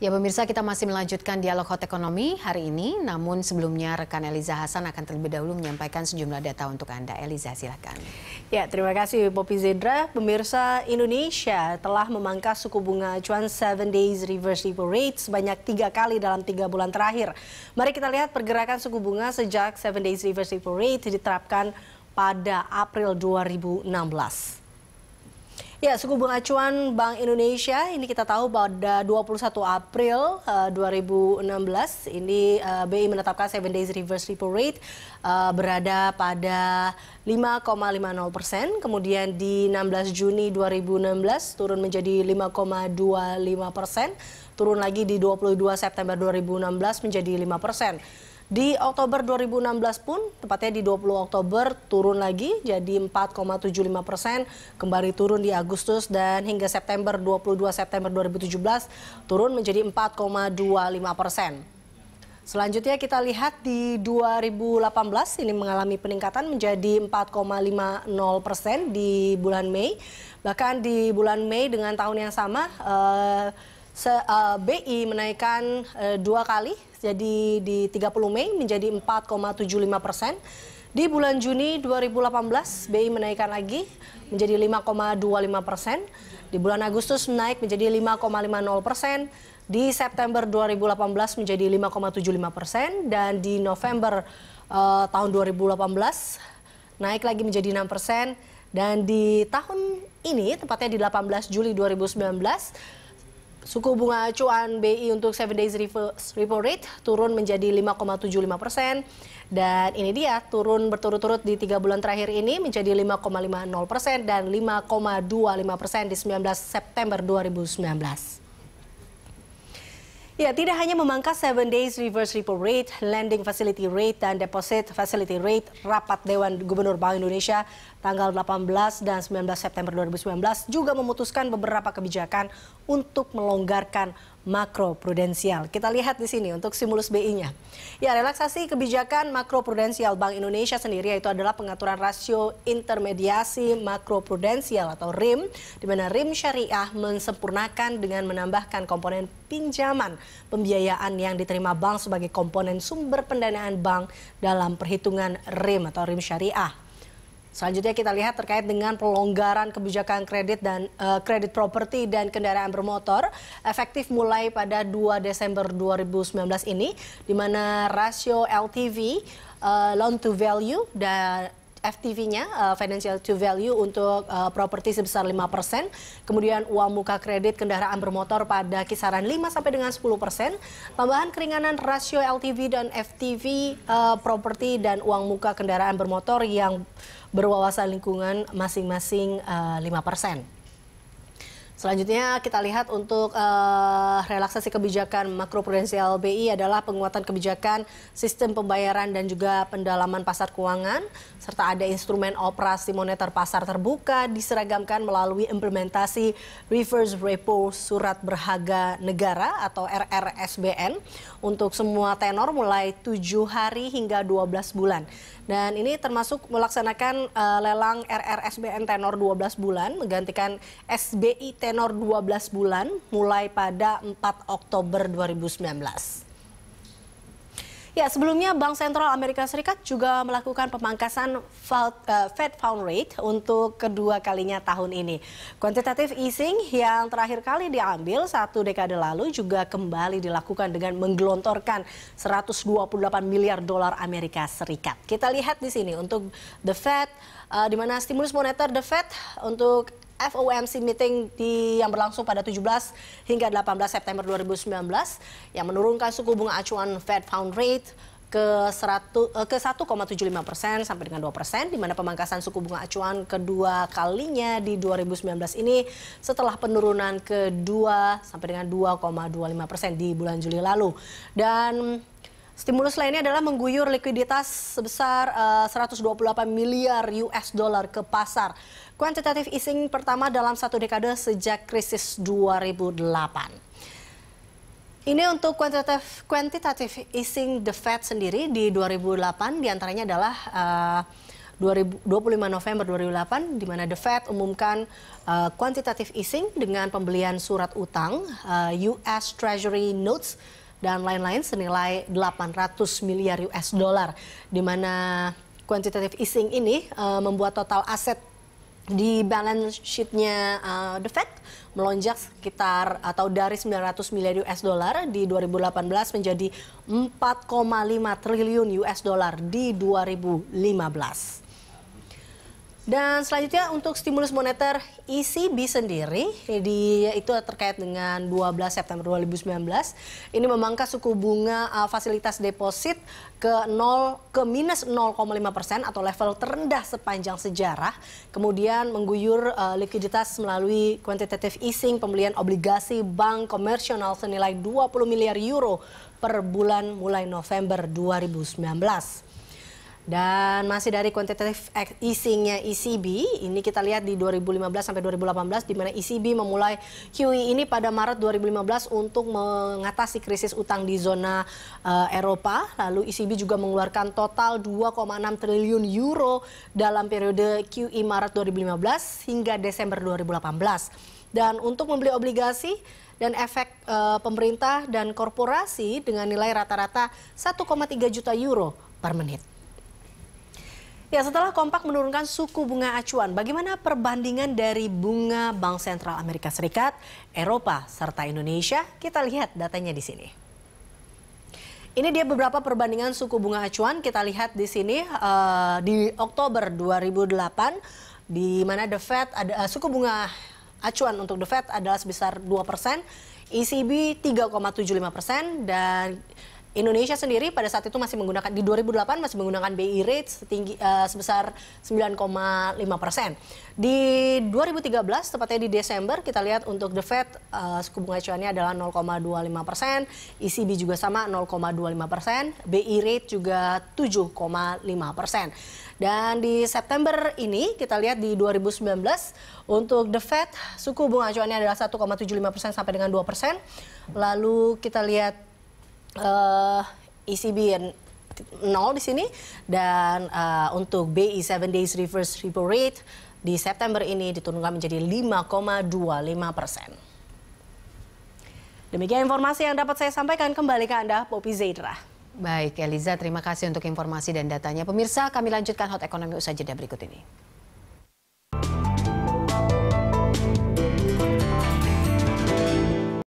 Ya pemirsa kita masih melanjutkan dialog hot ekonomi hari ini, namun sebelumnya rekan Eliza Hasan akan terlebih dahulu menyampaikan sejumlah data untuk Anda. Eliza silakan. Ya terima kasih Popi Zedra. Pemirsa Indonesia telah memangkas suku bunga acuan 7 days reverse repo rate sebanyak tiga kali dalam tiga bulan terakhir. Mari kita lihat pergerakan suku bunga sejak 7 days reverse repo rate diterapkan pada April 2016. Ya, suku bunga acuan Bank Indonesia ini kita tahu pada 21 April uh, eh, 2016 ini uh, eh, BI menetapkan 7 days reverse repo rate uh, berada pada 5,50 persen. Kemudian di 16 Juni 2016 turun menjadi 5,25 persen. Turun lagi di 22 September 2016 menjadi 5 persen. Di Oktober 2016 pun, tepatnya di 20 Oktober, turun lagi jadi 4,75 persen, kembali turun di Agustus dan hingga September 22 September 2017 turun menjadi 4,25 persen. Selanjutnya kita lihat di 2018 ini mengalami peningkatan menjadi 4,50 persen di bulan Mei. Bahkan di bulan Mei dengan tahun yang sama eh, se, uh, BI menaikkan uh, dua kali, jadi di 30 Mei menjadi 4,75 persen. Di bulan Juni 2018, BI menaikkan lagi menjadi 5,25 persen. Di bulan Agustus naik menjadi 5,50 persen. Di September 2018 menjadi 5,75 persen. Dan di November uh, tahun 2018 naik lagi menjadi 6 persen. Dan di tahun ini, tepatnya di 18 Juli 2019, Suku bunga acuan BI untuk 7 days repo rate turun menjadi 5,75 persen. Dan ini dia, turun berturut-turut di tiga bulan terakhir ini menjadi 5,50 persen dan 5,25 persen di 19 September 2019. Ya, tidak hanya memangkas 7 days reverse repo rate, lending facility rate, dan deposit facility rate, rapat Dewan Gubernur Bank Indonesia tanggal 18 dan 19 September 2019 juga memutuskan beberapa kebijakan untuk melonggarkan makro prudensial. Kita lihat di sini untuk simulus BI-nya. Ya, relaksasi kebijakan makro prudensial Bank Indonesia sendiri yaitu adalah pengaturan rasio intermediasi makro prudensial atau RIM di mana RIM syariah mensempurnakan dengan menambahkan komponen pinjaman pembiayaan yang diterima bank sebagai komponen sumber pendanaan bank dalam perhitungan RIM atau RIM syariah. Selanjutnya kita lihat terkait dengan pelonggaran kebijakan kredit dan uh, kredit properti dan kendaraan bermotor efektif mulai pada 2 Desember 2019 ini di mana rasio LTV uh, eh, loan to value dan FTV-nya uh, eh, financial to value untuk uh, properti sebesar 5%, kemudian uang muka kredit kendaraan bermotor pada kisaran 5 sampai dengan 10%, tambahan keringanan rasio LTV dan FTV uh, eh, properti dan uang muka kendaraan bermotor yang berwawasan lingkungan masing-masing uh, 5%. Selanjutnya kita lihat untuk uh, relaksasi kebijakan makroprudensial BI adalah penguatan kebijakan sistem pembayaran dan juga pendalaman pasar keuangan serta ada instrumen operasi moneter pasar terbuka diseragamkan melalui implementasi reverse repo surat berharga negara atau RRSBN untuk semua tenor mulai 7 hari hingga 12 bulan. Dan ini termasuk melaksanakan uh, lelang RRSBN tenor 12 bulan menggantikan SBI tenor tenor 12 bulan mulai pada 4 Oktober 2019. Ya, sebelumnya Bank Sentral Amerika Serikat juga melakukan pemangkasan eh, Fed Fund Rate untuk kedua kalinya tahun ini. Quantitative easing yang terakhir kali diambil satu dekade lalu juga kembali dilakukan dengan menggelontorkan 128 miliar dolar Amerika Serikat. Kita lihat di sini untuk The Fed, uh, di mana stimulus moneter The Fed untuk FOMC meeting di yang berlangsung pada 17 hingga 18 September 2019 yang menurunkan suku bunga acuan Fed Pound Rate ke 100 eh, ke 1,75 persen sampai dengan 2 persen, di mana pemangkasan suku bunga acuan kedua kalinya di 2019 ini setelah penurunan ke 2 sampai dengan 2,25 persen di bulan Juli lalu. Dan Stimulus lainnya adalah mengguyur likuiditas sebesar eh, uh, 128 miliar US dollar ke pasar. Quantitative easing pertama dalam satu dekade sejak krisis 2008. Ini untuk quantitative, quantitative easing the Fed sendiri di 2008 diantaranya adalah eh, uh, 25 November 2008 di mana The Fed umumkan uh, eh, quantitative easing dengan pembelian surat utang uh, US Treasury notes dan lain-lain senilai 800 miliar US dollar di mana quantitative easing ini uh, membuat total aset di balance sheet-nya uh, The Fed melonjak sekitar atau dari 900 miliar US dollar di 2018 menjadi 4,5 triliun US dollar di 2015. Dan selanjutnya untuk stimulus moneter ECB sendiri, di, itu terkait dengan 12 September 2019, ini memangkas suku bunga uh, fasilitas deposit ke 0 ke minus 0,5 persen atau level terendah sepanjang sejarah. Kemudian mengguyur uh, likuiditas melalui quantitative easing pembelian obligasi bank komersial senilai 20 miliar euro per bulan mulai November 2019. Dan masih dari quantitative easingnya ECB, ini kita lihat di 2015 sampai 2018 di mana ECB memulai QE ini pada Maret 2015 untuk mengatasi krisis utang di zona uh, Eropa. Lalu ECB juga mengeluarkan total 2,6 triliun euro dalam periode QE Maret 2015 hingga Desember 2018. Dan untuk membeli obligasi dan efek uh, pemerintah dan korporasi dengan nilai rata-rata 1,3 juta euro per menit. Ya, setelah kompak menurunkan suku bunga acuan, bagaimana perbandingan dari bunga Bank Sentral Amerika Serikat, Eropa, serta Indonesia? Kita lihat datanya di sini. Ini dia beberapa perbandingan suku bunga acuan. Kita lihat di sini uh, di Oktober 2008 di mana The Fed ada uh, suku bunga acuan untuk The Fed adalah sebesar 2%, ECB 3,75% dan Indonesia sendiri pada saat itu masih menggunakan di 2008 masih menggunakan BI rate setinggi uh, sebesar 9,5 persen. Di 2013 tepatnya di Desember kita lihat untuk the Fed uh, suku bunga acuannya adalah 0,25 persen, ECB juga sama 0,25 persen, BI rate juga 7,5 persen. Dan di September ini kita lihat di 2019 untuk the Fed suku bunga acuannya adalah 1,75 persen sampai dengan 2 persen. Lalu kita lihat uh, eh, ECB yang nol di sini dan uh, untuk BI 7 e days reverse repo rate di September ini diturunkan menjadi 5,25 persen. Demikian informasi yang dapat saya sampaikan kembali ke Anda, Popi Zaidra. Baik, Eliza, terima kasih untuk informasi dan datanya. Pemirsa, kami lanjutkan Hot Ekonomi usai jeda berikut ini.